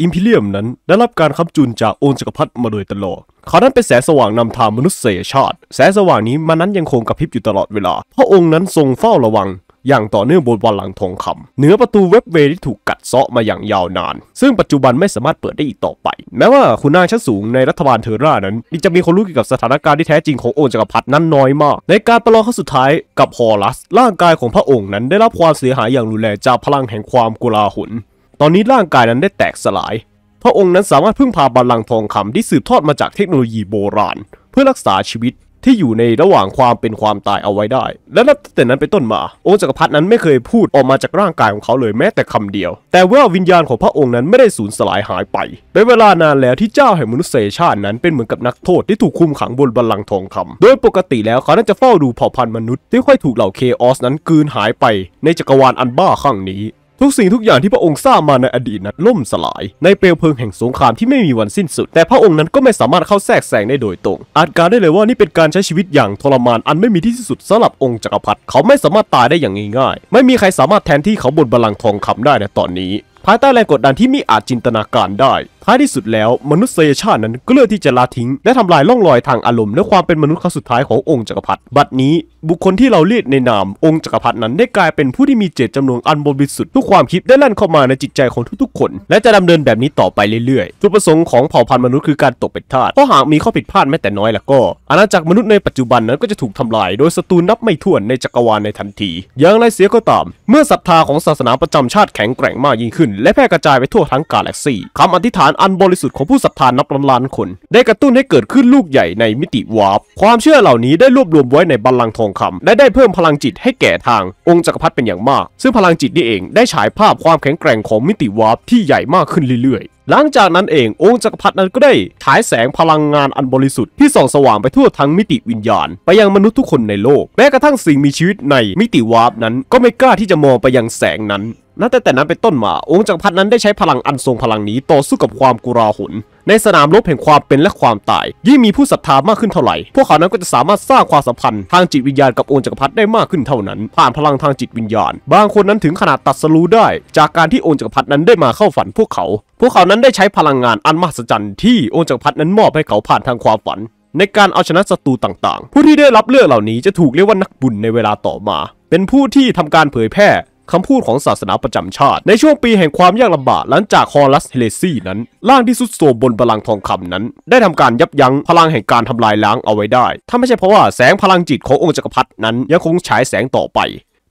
อิมพีเรียมนั้นได้รับการคัำจุนจากองค์จักรพรรดิมาโดยตลอด เขานั้นเป็นแสงสว่างนำทางมนุษยชาติ แสงสว่างนี้มานั้นยังคงกระพริบอยู่ตลอดเวลาพระองค์นั้นทรงเฝ้าระวังอย่างต่อเนื่องบนวันหลังทองคำ เหนือประตูเว็บเวที่ถูกกัดเซาะมาอย่างยาวนาน ซึ่งปัจจุบันไม่สามารถเปิดได้อีกต่อไป แม้ว่าคุณนางชั้นสูงในรัฐบาลเทอร่านั้นจะมีคนรู้เกี่ยวกับสถานการณ์ที่แท้จริงขององค์จักรพรรดินั้นน้อยมาก ในการประลองครั้งสุดท้ายกับฮอรัส ร่างกายของพระองค์นั้นได้รับความเสียหายอย่างรุนแรงจากพลังแห่งความกุลาหลตอนนี้ร่างกายนั้นได้แตกสลาย พระองค์นั้นสามารถพึ่งพาบัลลังก์ทองคำที่สืบทอดมาจากเทคโนโลยีโบราณ เพื่อรักษาชีวิตที่อยู่ในระหว่างความเป็นความตายเอาไว้ได้ และนับแต่นั้นเป็นต้นมาองค์จักรพรรดินั้นไม่เคยพูดออกมาจากร่างกายของเขาเลยแม้แต่คำเดียว แต่ว่าวิญญาณของพระองค์นั้นไม่ได้สูญสลายหายไป เป็นเวลานานแล้วที่เจ้าแห่งมนุษยชาตินั้นเป็นเหมือนกับนักโทษที่ถูกคุมขังบนบัลลังก์ทองคำ โดยปกติแล้วเขาน่าจะเฝ้าดูเผ่าพันธุ์มนุษย์ที่ค่อยถูกเหล่าเคออส นั้นกืนหายไป ในจักรวาลอันบ้าคลั่งนี้ทุกสิ่งทุกอย่างที่พระองค์สร้างมาในอดีตนั้นล่มสลายในเปลวเพลิงแห่งสงครามที่ไม่มีวันสิ้นสุด แต่พระองค์นั้นก็ไม่สามารถเข้าแทรกแซงได้โดยตรง อาจกล่าวได้เลยว่านี่เป็นการใช้ชีวิตอย่างทรมานอันไม่มีที่สุดสำหรับองค์จักรพรรดิเขาไม่สามารถตายได้อย่างง่ายๆไม่มีใครสามารถแทนที่เขาบนบัลลังก์ทองคำได้ในตอนนี้ ภายใต้แรงกดดันที่มิอาจจินตนาการได้ท้ายที่สุดแล้ว มนุษยชาตินั้นก็เลือกที่จะละทิ้งและทำลายล่องรอยทางอารมณ์และความเป็นมนุษย์ครั้งสุดท้ายขององค์จักรพรรดิบัดนี้บุคคลที่เราเรียกในนามองค์จักรพรรดินั้นได้กลายเป็นผู้ที่มีเจตจำนงอันบริสุทธิ์ทุกความคิดได้ลั่นเข้ามาในจิตใจของทุก ๆคน และจะดำเนินแบบนี้ต่อไปเรื่อยๆจุดประสงค์ของเผ่าพันธุ์มนุษย์คือการตกเป็นทาสเพราะหากมีข้อผิดพลาดแม้แต่น้อยแล้วก็อาณาจักรมนุษย์ในปัจจุบันนั้นก็จะถูกทำลายโดยศัตรูนับไม่ถ้วนในจักรวาลในทันที อย่างไรเสียก็ตาม เมื่อศรัทธาของศาสนาประจำชาติแข็งแกร่งมากยิ่งขึ้น และแพร่กระจายไปทั่วทั้งกาแล็กซีคำอธิษฐานอันบริสุทธิ์ของผู้ศรัทธานับล้านคน ได้กระตุ้นให้เกิดขึ้นลูกใหญ่ในมิติวาร์ปความเชื่อเหล่านี้ได้รวบรวมไว้ในบัลลังก์ทองคำและได้เพิ่มพลังจิตให้แก่ทางองค์จักรพรรดิเป็นอย่างมาก ซึ่งพลังจิตนี่เองได้ฉายภาพความแข็งแกร่งของมิติวาร์ปที่ใหญ่มากขึ้นเรื่อยๆหลังจากนั้นเอง องค์จักรพรรดินั้นก็ได้ฉายแสงพลังงานอันบริสุทธิ์ที่ส่องสว่างไปทั่วทั้งมิติวิญญาณ ไปยังมนุษย์ทุกคนในโลกแม้กระทั่งสิ่งมีชีวิตในมิติวาร์ปนั้นก็ไม่กล้าที่จะมองไปยังแสงนั้น นับแต่แต่นั้นเป็นต้นมาองค์จักรพรรดินั้นได้ใช้พลังอันทรงพลังนี้ต่อสู้กับความกุราหุนในสนามรบแห่งความเป็นและความตายยิ่งมีผู้ศรัทธามากขึ้นเท่าไหร่พวกเขานั้นก็จะสามารถสร้างความสัมพันธ์ ทางจิตวิญญาณกับองค์จักรพรรดิได้มากขึ้นเท่านั้น ผ่านพลังทางจิตวิญญาณ บางคนนั้นถึงขนาดตัดสรู้ได้ จากการที่องค์จักรพรรดินั้นได้มาเข้าฝัน พวกเขา พวกเขานั้นได้ใช้พลังงานอันมหัศจรรย์ที่องค์จักรพรรดินั้นมอบให้เขาผ่านทางความฝัน ในการเอาชนะศัตรูต่างๆ ผู้ที่ได้รับเลือกเหล่านี้จะถูกเรียกว่านักบุญในเวลาต่อมา เป็นผู้ที่ทำการเผยแพร่คำพูดของศาสนาประจำชาติ ในช่วงปีแห่งความยากลำบากหลังจากฮอรัสเฮเลซี่นั้นร่างที่สุดโทมบนบาลังทองคำนั้น ได้ทำการยับยั้งพลังแห่งการทำลายล้างเอาไว้ได้ ถ้าไม่ใช่เพราะว่าแสงพลังจิตขององค์จักรพรรดินั้นยังคงฉายแสงต่อไป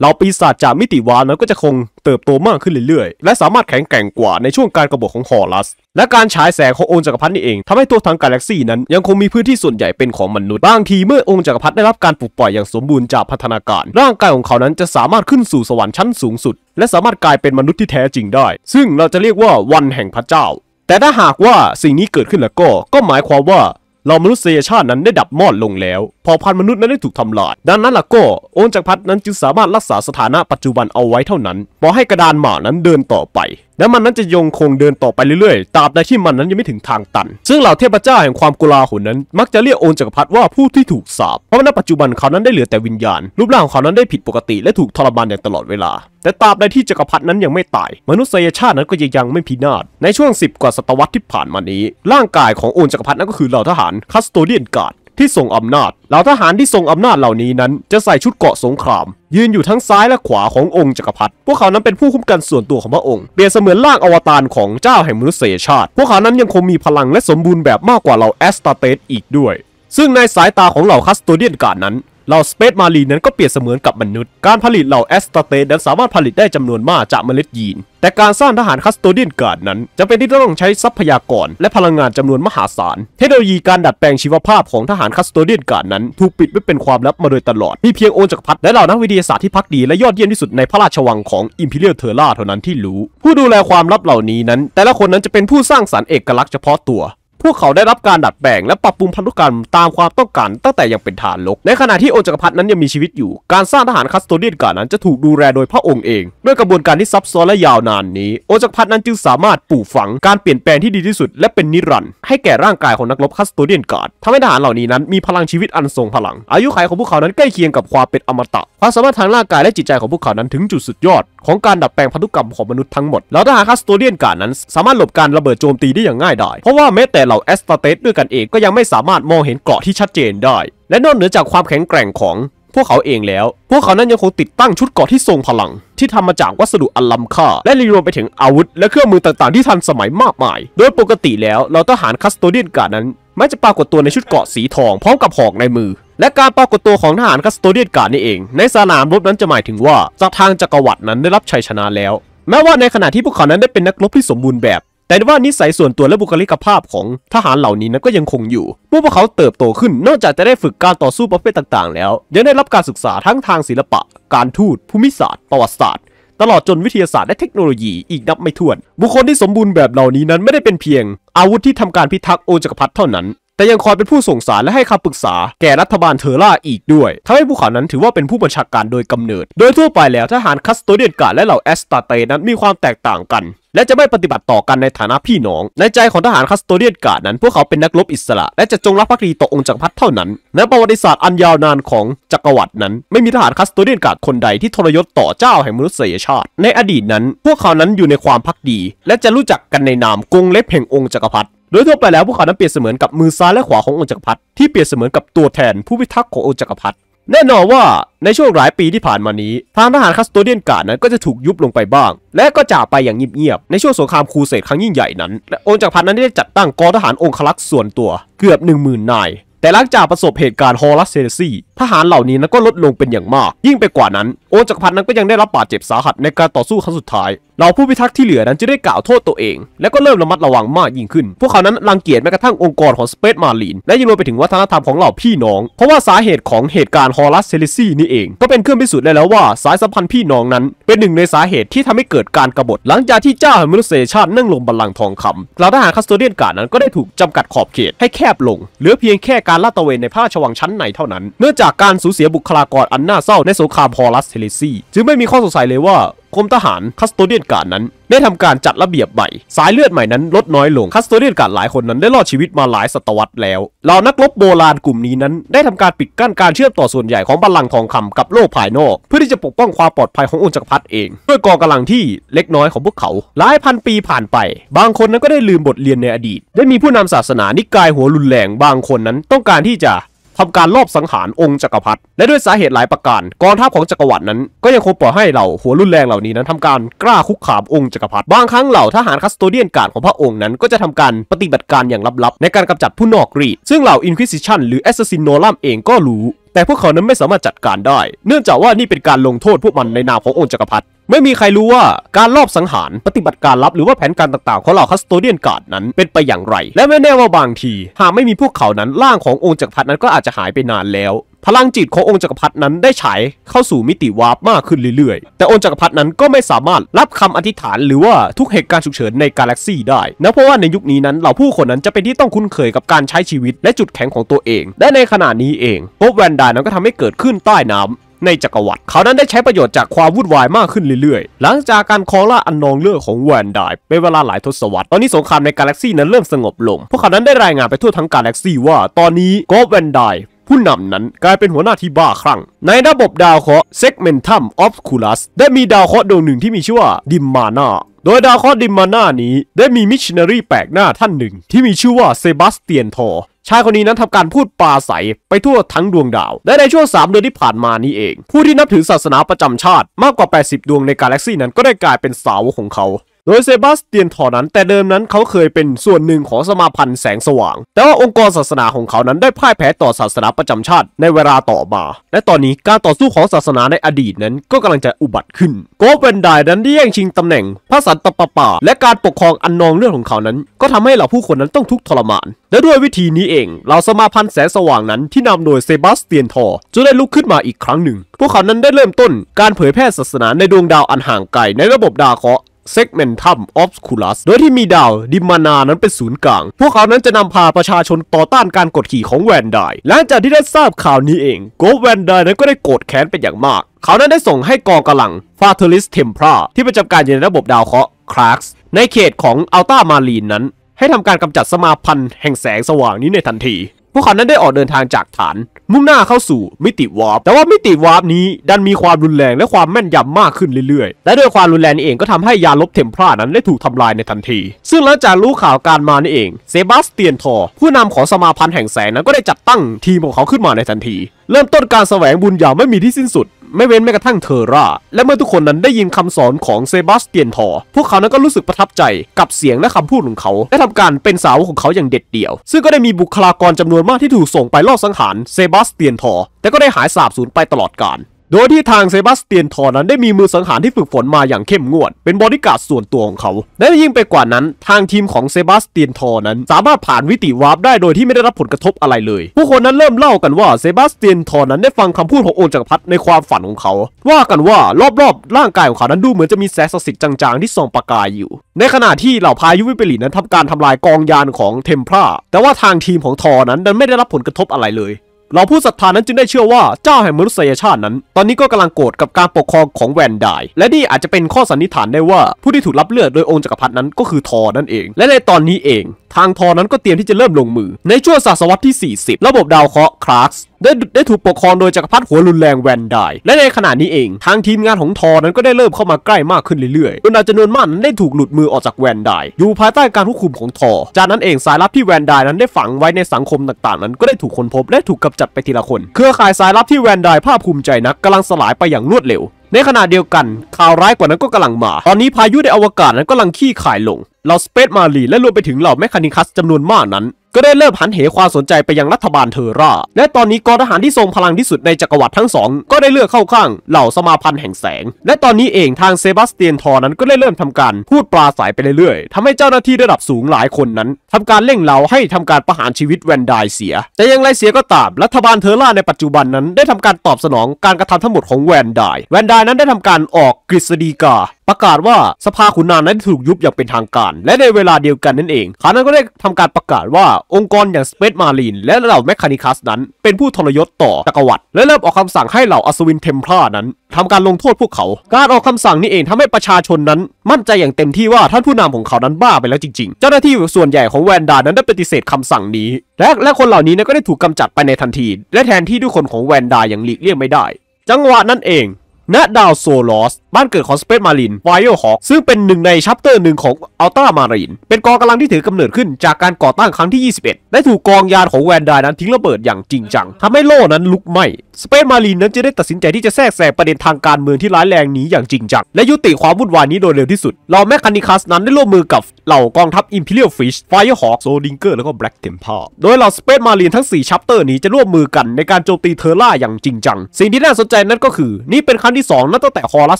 เราปีศาจจากมิติวานนั้นก็จะคงเติบโตมากขึ้นเรื่อยๆ และสามารถแข็งแกร่งกว่าในช่วงการกรบฏของฮอรัส และการฉายแสงขององค์จักรพรรดินี่เองทำให้ตัวทางกาแล็กซี่นั้นยังคงมีพื้นที่ส่วนใหญ่เป็นของมนุษย์ บางทีเมื่อองค์จักรพรรดิได้รับการปลุกปล่อยอย่างสมบูรณ์จากพัฒนาการ ร่างกายของเขานั้นจะสามารถขึ้นสู่สวรรค์ชั้นสูงสุด และสามารถกลายเป็นมนุษย์ที่แท้จริงได้ ซึ่งเราจะเรียกว่าวันแห่งพระเจ้า แต่ถ้าหากว่าสิ่งนี้เกิดขึ้นแล้วก็ ก็หมายความว่าเรามนุษยชาตินั้นได้ดับมอดลงแล้วเผ่าพันธุ์มนุษย์นั้นได้ถูกทำลายดังนั้นล่ะก็องจักรพรรดินั้นจึงสามารถรักษาสถานะปัจจุบันเอาไว้เท่านั้นพอให้กระดานหมานั้นเดินต่อไปและมันนั้นจะยงคงเดินต่อไปเรื่อยๆ ตราบใดที่มันนั้นยังไม่ถึงทางตัน ซึ่งเหล่าเทพเจ้าแห่งความกุลาหนนั้น มักจะเรียกโอนจักรพรรดิว่าผู้ที่ถูกสาป เพราะในณปัจจุบันเขานั้นได้เหลือแต่วิญญาณ รูปร่างของเขานั้นได้ผิดปกติและถูกทรมานอย่างตลอดเวลา แต่ตราบใดที่จักรพรรดินั้นยังไม่ตาย มนุษยชาตินั้นก็ยังไม่พินาศ ในช่วง10กว่าศตวรรษที่ผ่านมานี้ ร่างกายของโอนจักรพรรดินั้นก็คือเหล่าทหารคัสโตเดียนการ์ดที่ทรงอำนาจเหล่าทหารที่ทรงอำนาจเหล่านี้นั้นจะใส่ชุดเกราะสงคราม ยืนอยู่ทั้งซ้ายและขวาขององค์จักรพรรดิพวกเขานั้นเป็นผู้คุ้มกันส่วนตัวของพระองค์ เปรียบเสมือนล่างอวตารของเจ้าแห่งมนุษยชาติ พวกเขานั้นยังคงมีพลังและสมบูรณ์แบบมากกว่าเหล่าแอสตาเตสอีกด้วย ซึ่งในสายตาของเหล่าคัสโตเดียนการนั้นเหล่าสเปซมารีนั้นก็เปรียบเสมือนกับมนุษย์ การผลิตเหล่าแอสตาเตนั้นสามารถผลิตได้จำนวนมากจากเมล็ดยีน แต่การสร้างทหารคัสโตเดียนการ์ดนั้นจะเป็นที่ต้องใช้ทรัพยากร และพลังงานจำนวนมหาศาล เทคโนโลยีการดัดแปลงชีวภาพของทหารคัสโตเดียนการ์ดนั้น ถูกปิดไว้เป็นความลับมาโดยตลอด มีเพียงโอนจักรพรรดิและเหล่านักวิทยาศาสตร์ที่พักดี และยอดเยี่ยมที่สุดในพระราชวังของอิมพีเรียลเทอร์ล่าเท่านั้นที่รู้ ผู้ดูแลความลับเหล่านี้นั้น แต่ละคนนั้นจะเป็นผู้สร้างสรรค์เอกลักษณ์เฉพาะตัวพวกเขาได้รับการดัดแปลงและปรับปรุงพันธุกรรมตามความต้องการตั้งแต่ยังเป็นฐานลก ในขณะที่องค์จักรพรรดินั้นยังมีชีวิตอยู่ การสร้างทหารคัสโตเดียนกานั้นจะถูกดูแลโดยพระองค์เอง ด้วยกระบวนการที่ซับซ้อนและยาวนานนี้องค์จักรพรรดินั้นจึงสามารถปลูกฝังการเปลี่ยนแปลงที่ดีที่สุดและเป็นนิรันดร์ให้แก่ร่างกายของนักรบคัสโตเดียนกาดทำให้ทหารเหล่านี้นั้นมีพลังชีวิตอันทรงพลัง อายุขัยของพวกเขานั้นใกล้เคียงกับความเป็นอมตะ ความสามารถทางร่างกายและจิตใจของพวกเขานั้นถึงจุดสุดยอดของการดัดแปลงพันธุกรรมของมนุษย์ทั้งหมด แล้วทหารคัสโตเดียนกาดนั้นสามารถหลบการระเบิดโจมตีได้อย่างง่ายดาย เพราะว่าแม้แต่เหล่าแอสตาเตสด้วยกันเองก็ยังไม่สามารถมองเห็นเกราะที่ชัดเจนได้ และนอกเหนือจากความแข็งแกร่งของ พวกเขาเองแล้ว พวกเขานั้นยังคงติดตั้งชุดเกราะที่ทรงพลังที่ทำมาจากวัสดุอลัมค่า และรวมไปถึงอาวุธ และเครื่องมือต่างๆที่ทันสมัยมากมาย โดยปกติแล้วเราทหารคัสโตเดียนกาดนั้นแม้จะปรากฏตัวในชุดเกราะสีทองพร้อมกับหอกในมือ และการปรากฏตัวของทหารคัสโตเดียนกาดนี่เองในสนามรบนั้นจะหมายถึงว่าจากทางจักรวรรดินั้นได้รับชัยชนะแล้ว แม้ว่าในขณะที่พวกเขานั้นได้เป็นนักรบที่สมบูรณ์แบบแต่ว่านิสัยส่วนตัวและบุคลิกภาพของ ทหารเหล่านี้นั้นก็ยังคงอยู่เมื่อพวกเขาเติบโตขึ้น นอกจากจะได้ฝึกการต่อสู้ประเภทต่างๆแล้ว ยังได้รับการศึกษาทั้งทางศิลปะ การทูตภูมิศาสตร์ ประวัติศาสตร์ ตลอดจนวิทยาศาสตร์และเทคโนโลยีอีกนับไม่ถ้วน บุคคลที่สมบูรณ์แบบเหล่านี้นั้นไม่ได้เป็นเพียง อาวุธที่ทำการพิทักษ์โอจักรพรรดิเท่านั้นแต่ยังคอยเป็นผู้ส่งสารและให้คำปรึกษาแก่รัฐบาลเทอร่าอีกด้วยทำให้ภูเขานั้นถือว่าเป็นผู้บัญชาการโดยกำเนิด โดยทั่วไปแล้วทหารคัสโตเดียนกาและเหล่าแอสตาเตนั้น มีความแตกต่างกัน และจะไม่ปฏิบัติต่อกันในฐานะพี่น้อง ในใจของทหารคัสโตเดียนกาดนั้น พวกเขาเป็นนักรบอิสระ และจะจงรักภักดีต่อองค์จักรพรรดิเท่านั้นในประวัติศาสตร์อันยาวนานของจักรวรรดินั้น ไม่มีทหารคัสโตเดียนกาดคนใดที่ทรยศต่อเจ้าแห่งมนุษยชาติ ในอดีตนั้น พวกเขานั้นอยู่ในความพักดี และจะรู้จักกันในนามกงเล็บแห่งองค์จักรพรรดิโดยทั่วไปแล้วผู้เขานั้นเปรียบเสมือนกับมือซ้ายและขวาขององค์จักรพรรดิที่เปรียบเสมือนกับตัวแทนผู้พิทักษ์ขององค์จักรพรรดิแน่นอนว่าในช่วงหลายปีที่ผ่านมานี้ ทางทหารคาสโตเดียนการ์ดนั้นก็จะถูกยุบลงไปบ้าง และก็จากไปอย่างเงียบ ๆ ในช่วงสงครามครูเสดครั้งยิ่งใหญ่นั้น และองค์จักรพรรดินั้นได้จัดตั้งกองทหารองคลักษ์ส่วนตัวเกือบ1 0,000นายแต่หลังจากประสบเหตุการณ์ฮอลัสเซเดซีทหารเหล่านี้นั้นก็ลดลงเป็นอย่างมาก ยิ่งไปกว่านั้นโอนจักรพรรดินั้นก็ยังได้รับบาดเจ็บสาหัสในการต่อสู้ครั้งสุดท้ายเหล่าผู้พิทักษ์ที่เหลือนั้นจะได้กล่าวโทษตัวเองและก็เริ่มระมัดระวังมากยิ่งขึ้นพวกเขานั้นรังเกียจแม้กระทั่งองค์กรของ สเปซมาลีน และยังรวมไปถึงวัฒนธรรมของเหล่าพี่น้อง เพราะว่าสาเหตุของเหตุการณ์ฮอรัสเซลิซี่นี่เองก็เป็นเครื่องพิสูจน์ได้แล้วว่าสายสัมพันธ์พี่น้องนั้นเป็นหนึ่งในสาเหตุที่ทำให้เกิดการกบฏหลังจากที่เจ้าแห่งมนุษยชาตินั่งลงบัลลังก์ทองคำเหล่าทหารคาสโตเดียนการนั้นก็ได้ถูกจำกัดขอบเขตให้แคบลงเหลือเพียงแค่การลาดตระเวนในพระราชวังชั้นในเท่านั้นเนื่องจจากการสูญเสียบุคลากรอันน่าเศร้าในสงครามฮอรัสเทเลซี จึงไม่มีข้อสงสัยเลยว่ากรมทหารคัสโตเดียนการนั้น ได้ทำการจัดระเบียบใหม่สายเลือดใหม่นั้นลดน้อยลง คัสโตเดียนการหลายคนนั้นได้รอดชีวิตมาหลายศตวรรษแล้วเหล่านักรบโบราณกลุ่มนี้นั้น ได้ทำการปิดกั้นการเชื่อมต่อส่วนใหญ่ของบัลลังก์ทองคำกับโลกภายนอก เพื่อที่จะปกป้องความปลอดภัยขององค์จักรพรรดิเอง ด้วยกองกำลังที่เล็กน้อยของพวกเขา หลายพันปีผ่านไป บางคนนั้นก็ได้ลืมบทเรียนในอดีต ได้มีผู้นำศาสนานิกายหัวรุนแรงบางคนนั้นต้องการที่จะทำการลอบสังหารองค์จักรพรรดิและด้วยสาเหตุหลายประการกองทัพของจักรวรรดินั้น ก็ยังคงปล่อยให้เหล่าหัวรุนแรงเหล่านี้นั้น ทำการกล้าคุกขามองค์จักรพรรดิบางครั้งเหล่าทหารคัสโตเดียนการของพระองค์นั้น ก็จะทำการปฏิบัติการอย่างลับๆ ในการกำจัดผู้นอกรีดซึ่งเหล่าอินควิซิชันหรือแอสซิสซินโนลัมเองก็รู้แต่พวกเขานั้นไม่สามารถจัดการได้ เนื่องจากว่านี่เป็นการลงโทษพวกมันในนามขององค์จักรพรรดิไม่มีใครรู้ว่าการลอบสังหารปฏิบัติการลับหรือว่าแผนการต่างๆของเหล่าคัสโตเดียนการ์ดนั้นเป็นไปอย่างไรและไม่แน่ว่าบางที หากไม่มีพวกเขานั้นร่างขององค์จักรพรรดินั้นก็อาจจะหายไปนานแล้ว พลังจิตขององค์จักรพรรดินั้นได้ฉายเข้าสู่มิติวาร์ปมากขึ้นเรื่อยๆ แต่องค์จักรพรรดินั้นก็ไม่สามารถรับคำอธิษฐานหรือว่าทุกเหตุการณ์ฉุกเฉินในกาแล็กซี่ได้นะเพราะว่าในยุคนี้นั้นเหล่าผู้คนนั้นจะเป็นที่ต้องคุ้นเคยกับการใช้ชีวิตและจุดแข็งของตัวเองและในขณะนี้เองโบแวนดานั้นก็ทำให้เกิดขึ้นใต้น้ำในจักรวรรดิเขานั้นได้ใช้ประโยชน์จากความวุ่นวายมากขึ้นเรื่อยๆ หลังจากการคอล่าอันนองเลือดของแวนไดเป็นเวลาหลายทศวรรษ ตอนนี้สงครามในกาแล็กซี่นั้นเริ่มสงบลง พวกเขานั้นได้รายงานไปทั่วทั้งกาแล็กซี่ว่าตอนนี้กอบแวนไดผู้นำนั้นกลายเป็นหัวหน้าที่บ้าคลั่งในระบบดาวเคราะห์เซกเมนทัมออฟคูลัสได้มีดาวเคราะห์ดวงหนึ่งที่มีชื่อว่าดิมมาน่าโดยดาวเคราะห์ดิมมาน่านี้ ได้มีมิชชันนารีแปลกหน้าท่านหนึ่งที่มีชื่อว่าเซบาสเตียนทอชายคนนี้นั้นทำการพูดปลาใสไปทั่วทั้งดวงดาวและในช่วง3เดือนที่ผ่านมานี้เอง ผู้ที่นับถือศาสนาประจำชาติ มากกว่า 80 ดวงในกาแล็กซี่นั้นก็ได้กลายเป็นสาวของเขาโดยเซบาสเตียนทอนั้นแต่เดิมนั้นเขาเคยเป็นส่วนหนึ่งของสมาพันธ์แสงสว่าง แต่ว่าองค์กรศาสนาของเขานั้นได้พ่ายแพ้ต่อศาสนาประจำชาติ ในเวลาต่อมา และตอนนี้การต่อสู้ของศาสนาในอดีตนั้นก็กำลังจะอุบัติขึ้นโกเวนไดนั้นได้แย่งชิงตำแหน่งพระสันตะปาปาและการปกครองอันนองเลือดของเขานั้น ก็ทำให้เหล่าผู้คนนั้นต้องทุกข์ทรมานและด้วยวิธีนี้เองเหล่าสมาพันธ์แสงสว่างนั้น ที่นำโดยเซบาสเตียนทอจะได้ลุกขึ้นมาอีกครั้งหนึ่ง พวกเขานั้นได้เริ่มต้นการเผยแพร่ศาสนาในดวงดาวอันห่างไกลในระบบดาวเคราะห์เซกเมนทัมออฟคูลัสโดยที่มีดาวดิมานานั้นเป็นศูนย์กลาง พวกเขานั้นจะนำพาประชาชนต่อต้านการกดขี่ของแวนไดหลังจากที่ได้ทราบข่าวนี้เองโกแวนไดนั้นก็ได้โกรธแค้นเป็นอย่างมาก เขานั้นได้ส่งให้กองกำลังฟาเทอริสเทมพราที่ประจำการอยู่ในระบบดาวเคราะห์คลาร์กส์ในเขตของอัลตามาลีนนั้น ให้ทำการกำจัดสมาพันธ์แห่งแสงสว่างนี้ในทันทีพวกเขานั้นได้ออกเดินทางจากฐาน มุ่งหน้าเข้าสู่มิติวาร์ปแต่ว่ามิติวาร์ปนี้ ดันมีความรุนแรงและความแม่นยำมากขึ้นเรื่อยๆและด้วยความรุนแรงนี้เองก็ทำให้ยาลบเทมพลานั้น ได้ถูกทำลายในทันที ซึ่งหลังจากรู้ข่าวการมานี่เองเซบาสเตียนทอผู้นำของสมาพันธ์แห่งแสงนั้นก็ได้จัดตั้งทีมของเขาขึ้นมาในทันที เริ่มต้นการแสวงบุญอย่างไม่มีที่สิ้นสุดไม่เว้นแม้กระทั่งเทอร่า และเมื่อทุกคนนั้นได้ยินคำสอนของเซบาสเตียนทอ พวกเขานั้นก็รู้สึกประทับใจกับเสียงและคำพูดของเขา และทำการเป็นสาวของเขาอย่างเด็ดเดี่ยว ซึ่งก็ได้มีบุคลากรจำนวนมากที่ถูกส่งไปลอบสังหารเซบาสเตียนทอ แต่ก็ได้หายสาบสูญไปตลอดกาลโดยที่ทางเซบาสเตียนทอนั้นได้มีมือสังหารที่ฝึกฝนมาอย่างเข้มงวด เป็นบอดี้การ์ดส่วนตัวของเขาและยิ่งไปกว่านั้น ทางทีมของเซบาสเตียนทอนั้น สามารถผ่านวิติวาร์ปได้โดยที่ไม่ได้รับผลกระทบอะไรเลย ผู้คนนั้นเริ่มเล่ากันว่าเซบาสเตียนทอนั้นได้ฟังคำพูดขององค์จักรพรรดิในความฝันของเขา ว่ากันว่ารอบๆ ร่างกายของเขานั้นดูเหมือนจะมีแสงสสิทธิ์จางๆที่ส่องประกายอยู่ ในขณะที่เหล่าพายุวิปริตนั้นทำการทำลายกองยานของเทมพราแต่ว่าทางทีมของทอนั้นนันไม่ได้รับผลกระทบอะไรเลยเราผู้ศรัทธานั้นจึงได้เชื่อว่าเจ้าแห่งมนุษยชาตินั้น ตอนนี้ก็กำลังโกรธกับการปกครองของแวนไดและนี่อาจจะเป็นข้อสันนิษฐานได้ว่า ผู้ที่ถูกรับเลือดโดยองค์จักรพรรดินั้นก็คือทอนั่นเอง และในตอนนี้เอง ทางทอนั้นก็เตรียมที่จะเริ่มลงมือ ในช่วงศตวรรษที่ 40 ระบบดาวเคราะห์คลาร์กได้ได้ถูกปกครองโดยจักรพรรดิหัวรุนแรงแวนไดและในขณะนี้เอง ทางทีมงานของทอนั้นก็ได้เริ่มเข้ามาใกล้มากขึ้นเรื่อยๆจนอาจจำนวนมากนั้นได้ถูกหลุดมือออกจากแวนไดอยู่ภายใต้การควบคุมของทอ จากนั้นเองสายลับที่แวนไดนั้นได้ฝังไว้ในสังคมต่างๆ นั้นก็ได้ถูกค้นพบและถูกกำจัดไปทีละคน เครือข่ายสายลับที่แวนไดภาคภูมิใจนักกำลังสลายไปอย่างรวดเร็ว ในขณะเดียวกันข่าวร้ายกว่านั้นก็กำลังมา ตอนนี้พายุในอวกาศนั้นกำลังขี้ข่ายลง เราสเปซมาลี และรวมไปถึงเหล่าแมคคานิคัสจำนวนมากนั้นก็ได้เริ่มหันเหความสนใจไปยังรัฐบาลเทอร่า และตอนนี้กองทหารที่ทรงพลังที่สุดในจักรวรรดิทั้งสองก็ได้เลือกเข้าข้างเหล่าสมาพันธ์แห่งแสง และตอนนี้เองทางเซบาสเตียนทอนั้นก็ได้เริ่มทำการพูดปลาสายไปเรื่อยๆทำให้เจ้าหน้าที่ระดับสูงหลายคนนั้นทำการเล่งเหล่าให้ทำการประหารชีวิตแวนดายเสีย แต่อย่างไรเสียก็ตามรัฐบาลเทอร่าในปัจจุบันนั้นได้ทำการตอบสนองการกระทำทั้งหมดของแวนดายแวนดายนั้นได้ทำการออกกฤษฎีกาประกาศว่าสภาขุนนางนั้นถูกยุบอย่างเป็นทางการ และในเวลาเดียวกันนั่นเองขานั้นก็ได้ทำการประกาศว่าองค์กรอย่างสเปซมารีนและเหล่าแมคคานิคัสนั้นเป็นผู้ทรยศต่อจักรวรรดิและเริ่มออกคำสั่งให้เหล่าอัศวินเทมพลานั้นทำการลงโทษพวกเขา การออกคำสั่งนี้เองทำให้ประชาชนนั้น มั่นใจอย่างเต็มที่ว่าท่านผู้นำของเขานั้นบ้าไปแล้วจริงๆ เจ้าหน้าที่ส่วนใหญ่ของแวนดานั้นได้ปฏิเสธคำสั่งนี้และและคนเหล่านี้นก็ได้ถูกกำจัดไปในทันที และแทนที่ทุกคนของแวนดาอย่างหลีกเลี่ยงไม่ได้ จังหวะนั้นเองณดาวโซลอสบ้านเกิดของสเปซมารินไวโอฮอคซึ่งเป็นหนึ่งในชัปเตอร์หนึ่งของอัลตรามารินเป็นกองกำลังที่ถือกำเนิดขึ้น จากการก่อตั้งครั้งที่ 21 ได้ถูกกองยานของแวนดานั้นทิ้งระเบิดอย่างจริงจังทำให้โล่นั้นลุกไหม้สเปซมารินนั้นจะได้ตัดสินใจที่จะแทรกแซงประเด็นทางการเมืองที่ร้ายแรงนี้อย่างจริงจังและยุติความวุ่นวายนี้โดยเร็วที่สุดเหล่าแมคคานิคัสนั้นได้ร่วมมือกับเหล่ากองทัพอิมพีเรียลฟิชไฟฮอคโซดิงเกอร์แล้วก็แบล็กเทมเพลโดยเหล่าสเปซมารินทั้ง4ชัปเตอร์นี้จะร่วมมือกัน ในการโจมตีเทอร่าอย่างจริงจังสิ่งที่น่าสนใจนั้นก็คือนี่เป็นครั้งที่2นับตั้งแต่คอรัส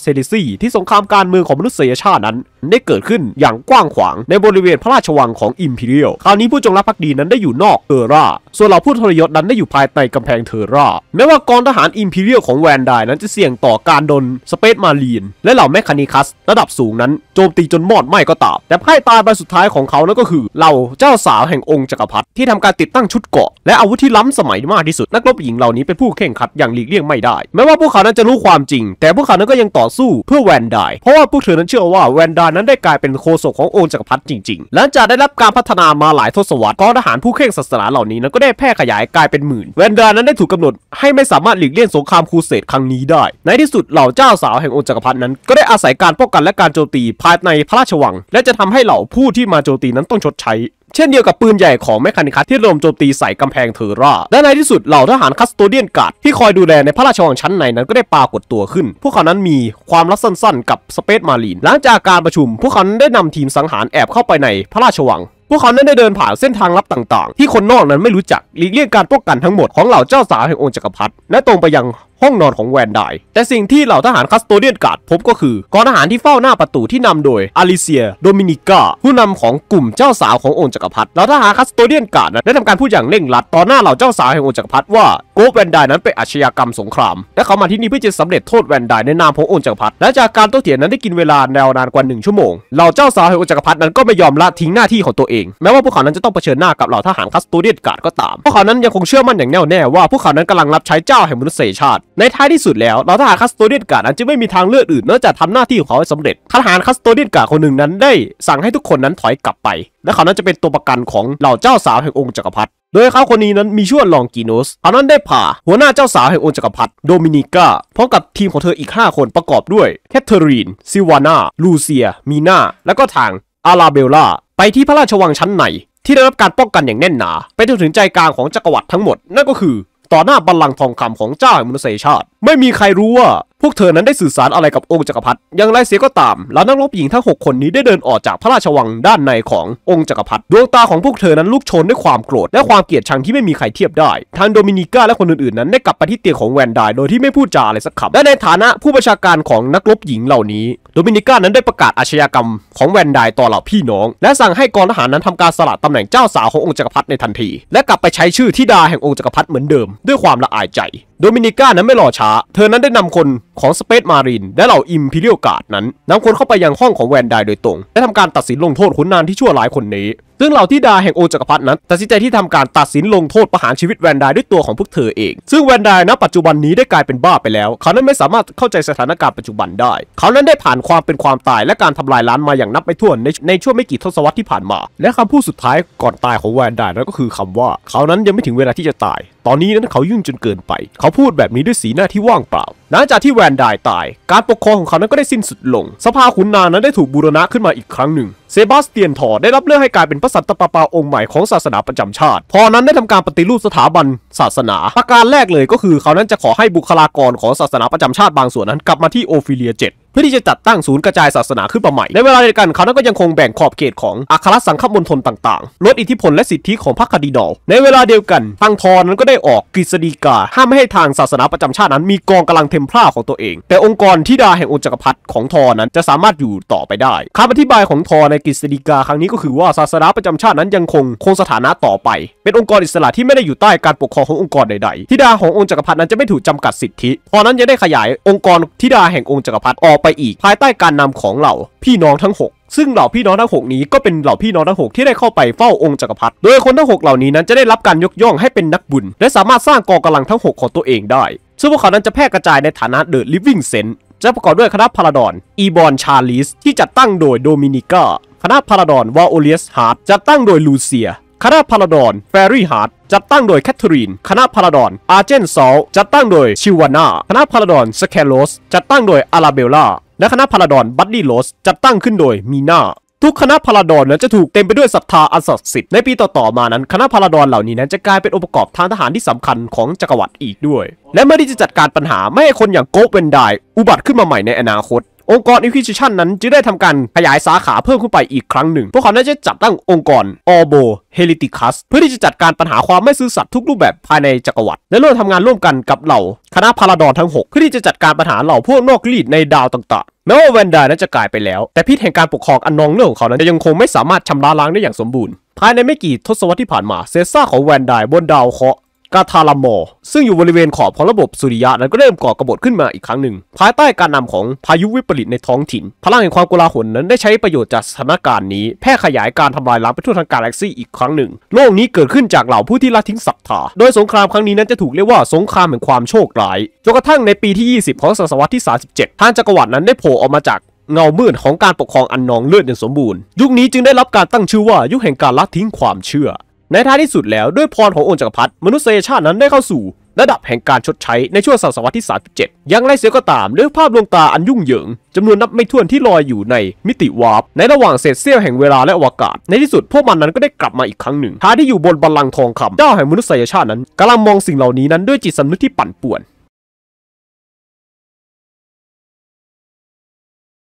เซดิซีที่สงครามการเมืองของมนุษยชาตินั้น ได้เกิดขึ้นอย่างกว้างขวางในบริเวณพระราชวังของอิมพีเรียลคราวนี้ผู้จงรักภักดีนั้นได้อยู่นอกเอร่า ส่วนเหล่าผู้ทรยศนั้นได้อยู่ภายในกำแพงเทอร่า แม้ว่ากองทหารอิมพีเรียลของแวนไดนั้นจะเสี่ยงต่อการโดนสเปซมารีน และเหล่าแมคคานิคัสระดับสูงนั้น โจมตีจนมอดไหม้ก็ตามแต่พ่ายตายไปสุดท้ายของเขานั่นก็คือเหล่าเจ้าสาวแห่งองค์จักรพรรดิที่ทำการติดตั้งชุดเกาะ และอาวุธที่ล้ำสมัยมากที่สุดนักรบหญิงเหล่านี้เป็นผู้แข่งขัดอย่างหลีกเลี่ยงไม่ได้ แม้ว่าพวกเขานั้นจะรู้ความจริงแต่พวกเขานั้นก็ยังต่อสู้เพื่อแวนไดเพราะว่าพวกเธอนั้นเชื่อว่าแวนไดนั้นได้กลายเป็นโคศกขององค์จักรพรรดิจริงๆ หลังจากได้รับการพัฒนามาหลายทศวรรษ กองทหารผู้เค่งศาสนาเหล่านี้นั้นก็ได้แพร่ขยายกลายเป็นหมื่น แวนไดนั้นได้ถูกกำหนด ให้ไม่สามารถหลีกเลี่ยงสงครามครูเสดครั้งนี้ได้ ในที่สุดเหล่าเจ้าสาวแห่งองค์จักรพรรดินั้นก็ได้อาศัยการป้องกันและการโจมตีภายในพระราชวัง และจะทำให้เหล่าผู้ที่มาโจมตีนั้นต้องชดใช้เช่นเดียวกับปืนใหญ่ของแมคคานิคัสที่ลมโจมตีใส่กำแพงเทอร่า และในที่สุดเหล่าทหารคัสโตเดียนกาดที่คอยดูแลในพระราชวังชั้นในนั้นก็ได้ปรากฏตัวขึ้น พวกเขานั้นมีความลับสั้นๆ กับสเปซมารีน หลังจากการประชุม พวกเขาได้นำทีมสังหารแอบเข้าไปในพระราชวังพวกเขานั้นได้เดินผ่านเส้นทางลับต่าง ๆ ที่คนนอกนั้นไม่รู้จักหลีกเลี่ยงการป้องกันทั้งหมดของเหล่าเจ้าสาวแห่งองค์จักรพรรดิและตรงไปยังห้องนอนของแวนไดแต่สิ่งที่เหล่าทหารคัสโตเดียนการ์ดพบก็คือ กองทหารที่เฝ้าหน้าประตูที่นำโดยอลิเซียโดมินิกา ผู้นำของกลุ่มเจ้าสาวขององค์จักรพรรดิเหล่าทหารคัสโตเดียนการ์ดได้ทำการพูดอย่างเร่งรัดต่อหน้าเหล่าเจ้าสาวแห่งองค์จักรพรรดิว่าโกแวนไดนั้นเป็นอาชญากรรมสงคราม และเขามาที่นี่เพื่อจะสำเร็จโทษแวนไดในนามขององค์จักรพรรดิและจากการโต้เถียงนั้นได้กินเวลาแนวนานกว่า1ชั่วโมงเหล่าเจ้าสาวแห่งองค์จักรพรรดินั้นก็ไม่ยอมละทิ้งหน้าที่ของตัวเองแม้ว่าพวกเขานั้นจะต้องเผชิญหน้ากับเหล่าทหารคัสโตเดียนกาดก็ตามพวกเขานั้นยังคงเชื่อมั่นอย่างแน่วแน่ว่าพวกเขานั้นกำลังรับใช้เจ้าแห่งมนุษยชาติในท้ายที่สุดแล้วเราทหารคัสโตเดียนกานั้นจะไม่มีทางเลือกอื่นนอกจากทำหน้าที่ของเขาให้สำเร็จทหารคัสโตเดียนกาคนหนึ่งนั้นได้สั่งให้ทุกคนนั้นถอยกลับไป และเขานั้นจะเป็นตัวประกันของเหล่าเจ้าสาวแห่งองค์จักรพรรดิโดยเขาคนนี้นั้นมีชื่อว่าลองกีโนสเขานั้นได้ผ่าหัวหน้าเจ้าสาวแห่งองค์จักรพรรดิโดมินิก้าพร้อมกับทีมของเธออีก 5 คนประกอบด้วย แคทเธอรีน ซิวาน่าลูเซีย มีนาและก็ทางอาราเบลล่าไปที่พระราชวังชั้นในที่ได้รับการป้องกันอย่างแน่นหนา ไปจนถึงใจกลางของจักรวรรดิทั้งหมดนั่นก็คือต่อหน้าบัลลังก์ทองคำของเจ้าแห่งมนุษยชาติ ไม่มีใครรู้ว่า พวกเธอนั้นได้สื่อสารอะไรกับองค์จักรพรรดิอย่างไรเสียก็ตามแล้วนักรบหญิงทั้ง6คนนี้ได้เดินออกจากพระราชวังด้านในขององค์จักรพรรดิดวงตาของพวกเธอนั้นลุกโชนด้วยความโกรธและความเกลียดชังที่ไม่มีใครเทียบได้ ทางโดมินิก้าและคนอื่นๆ นั้นได้กลับไปที่เตียงของแวนไดโดยที่ไม่พูดจาอะไรสักคำและในฐานะผู้ประชาการของนักรบหญิงเหล่านี้ดมินิกานั้นได้ประกาศอาชญากรรมของแวนไดต่อเหล่าพี่น้อง และสั่งให้กองทหารนั้นทำการสละตำแหน่งเจ้าสาวขององค์จักรพรรดิในทันที และกลับไปใช้ชื่อทิดาแห่งองค์จักรพรรดิเหมือนเดิมด้วยความละอายใจโดมินิกานั้นไม่รอช้า เธอนั้นได้นำคนของสเปซมารินและเหล่าอิมพีเรียลการ์ดนั้นนำคนเข้าไปยังห้องของแวนไดโดยตรง และทำการตัดสินลงโทษขุนนานที่ชั่วร้ายคนนี้ซึ่งเหล่าที่ดาแห่งโอจักรพรรดินั้นตัดสินใจที่ทำการตัดสินลงโทษประหารชีวิตแวนไดด้วยตัวของพวกเธอเอง ซึ่งแวนไดณปัจจุบันนี้ได้กลายเป็นบ้าไปแล้ว เขานั้นไม่สามารถเข้าใจสถานการณ์ปัจจุบันได้ เขานั้นได้ผ่านความเป็นความตายและการทำลายล้านมาอย่างนับไม่ถ้วนในในช่วงไม่กี่ทศวรรษที่ผ่านมา และคำพูดสุดท้ายก่อนตายของแวนไดนั้นก็คือคำว่า เขานั้นยังไม่ถึงเวลาที่จะตายตอนนี้นั้นเขายุ่งจนเกินไป เขาพูดแบบนี้ด้วยสีหน้าที่ว่างเปล่าหลังจากที่แวนดายตาย การปกครองของเขานั้นก็ได้สิ้นสุดลง สภาขุนนางนั้นได้ถูกบูรณะขึ้นมาอีกครั้งหนึ่ง เซบาสเตียนทอได้รับเลือกให้กลายเป็นพระสัตตปาปาองค์ใหม่ของศาสนาประจำชาติพอนั้นได้ทำการปฏิรูปสถาบันศาสนาประการแรกเลยก็คือเขานั้นจะขอให้บุคลากรของศาสนาประจำชาติ บางส่วนนั้น กลับมาที่โอฟิเลียเจ็ดเพื่อที่จะจัดตั้งศูนย์กระจายศาสนาขึ้นมาใหม่ ในเวลาเดียวกันเขานั้นก็ยังคงแบ่งขอบเขตของอัครสังคมณฑลต่างๆลดอิทธิพลและสิทธิของพรรคคดีดอลในเวลาเดียวกันทางทอนนั้นก็ได้ออกกฤษฎีกาห้ามไม่ให้ทางศาสนาประจำชาตินั้นมีกองกำลังเทมเพลาของตัวเอง แต่องค์กรที่ดาแห่งองค์จักรพรรดิของทอนนั้นจะสามารถอยู่ต่อไปได้คำอธิบายของทอนในกฤษฎีกาครั้งนี้ก็คือว่าศาสนาประจำชาตินั้นยังคงคงสถานะต่อไป เป็นองค์กรอิสระที่ไม่ได้อยู่ใต้การปกครองขององค์กรใดๆทิดาขององค์จักรพรรดินั้นจะไม่ถูกจำกัดสิทธิตอนนั้นจะได้ขยายองค์กรทิดาแห่งองค์จักรพรรดิออกไปอีก ภายใต้การนำของเหล่าพี่น้องทั้ง 6 ซึ่งเหล่าพี่น้องทั้งหกนี้ก็เป็นเหล่าพี่น้องทั้งหกที่ได้เข้าไปเฝ้าองค์จักรพรรดิโดยคนทั้งหกเหล่านี้นั้นจะได้รับการยกย่องให้เป็นนักบุญ และสามารถสร้างกองกำลังทั้งหกของตัวเองได้ซึ่งพวกเขานั้นจะแพร่กระจายในฐานะเดอะลิฟวิ่งเซนจะประกอบด้วยคณะพาราดอนอีบอนชาลิสที่จัดตั้งโดยโดมินิกาคณะพาราดอนวาโอเลียสฮาร์ดจัดตั้งโดยลูเซียคณะพาราดอนแฟรี่ฮาร์ดจัดตั้งโดยแคทเธอรีน คณะพาราดอนอาร์เจนซอลจัดตั้งโดยชิวาน่าคณะพาราดอนสแคลโลสจัดตั้งโดยอาราเบลล่าและคณะพาราดอนบัดดี้โลสจัดตั้งขึ้นโดยมีนาทุกคณะพาราดอนนั้นจะถูกเต็มไปด้วยศรัทธาอันศักดิ์สิทธิ์ ในปีต่อๆมานั้น คณะพาราดอนเหล่านี้นั้นจะกลายเป็นองค์ประกอบทางทหารที่สำคัญของจักรวรรดิอีกด้วย และเมื่อที่จะจัดการปัญหาไม่ให้คนอย่างโกเวนไดอุบัติขึ้นมาใหม่ในอนาคตองค์กร Inquisition นั้นจึงได้ทำการขยายสาขาเพิ่มขึ้นไปอีกครั้งหนึ่ง พวกเขาได้จัดตั้งองค์กร Orbo Heliticus เพื่อที่จะจัดการปัญหาความไม่ซื่อสัตย์ทุกรูป แบบภายในจักรวรรดิและร่วมทำงานร่วมกันกับเหล่าคณะพาราดอนทั้ง6เพื่อที่จะจัดการปัญหาเหล่าพวกนอกรีดในดาวต่างๆแม้ว่าแวนดานั้นจะกลายไปแล้ว แต่พิษแห่งการปกครองอันนองเรื่องของเขานั้นยังคงไม่สามารถชำระล้างได้อย่างสมบูรณ์ ภายในไม่กี่ทศวรรษที่ผ่านมาเซซ่าของแวนดายบนดาวเคราะกาทาลามอซึ่งอยู่บริเวณขอบของระบบสุริยะนั้นก็เริ่มก่อกบฏขึ้นมาอีกครั้งหนึ่ง ภายใต้การนำของพายุวิปริตในท้องถิ่นพลังแห่งความกลาหลนั้นได้ใช้ประโยชน์จากสถานการณ์นี้ แพร่ขยายการทำลายล้างไปทั่วทางกาแล็กซี่อีกครั้งหนึ่ง โลกนี้เกิดขึ้นจากเหล่าผู้ที่ละทิ้งศรัทธาโดยสงครามครั้งนี้นั้นจะถูกเรียกว่าสงครามแห่งความโชคร้ายจนกระทั่งในปีที่ 20 ของศตวรรษที่37ท่านจักรวรรดินั้นได้โผล่ออกมาจาก เงามืดของการปกครองอันนองเลือดอย่างสมบูรณ์ ยุคนี้จึงได้รับการตั้งชื่อว่ายุคแห่งการละทิ้งความเชื่อในท้ายที่สุดแล้วด้วยพรขององค์จักรพรรดิมนุษยชาตินั้นได้เข้าสู่ระดับแห่งการชดใช้ในช่วงศตวรรษที่ 37อย่างไรเสียก็ตามด้วยภาพลวงตาอันยุ่งเหยิง จำนวนนับไม่ถ้วนที่ลอยอยู่ในมิติวาร์ปในระหว่างเศษเสี้ยวแห่งเวลาและอวกาศ ในที่สุดพวกมันนั้นก็ได้กลับมาอีกครั้งหนึ่งท้าที่อยู่บนบัลลังก์ทองคำเจ้าแห่งมนุษยชาตินั้นกำลังมองสิ่งเหล่านี้นั้นด้วยจิตสำนึกที่ปั่นป่วน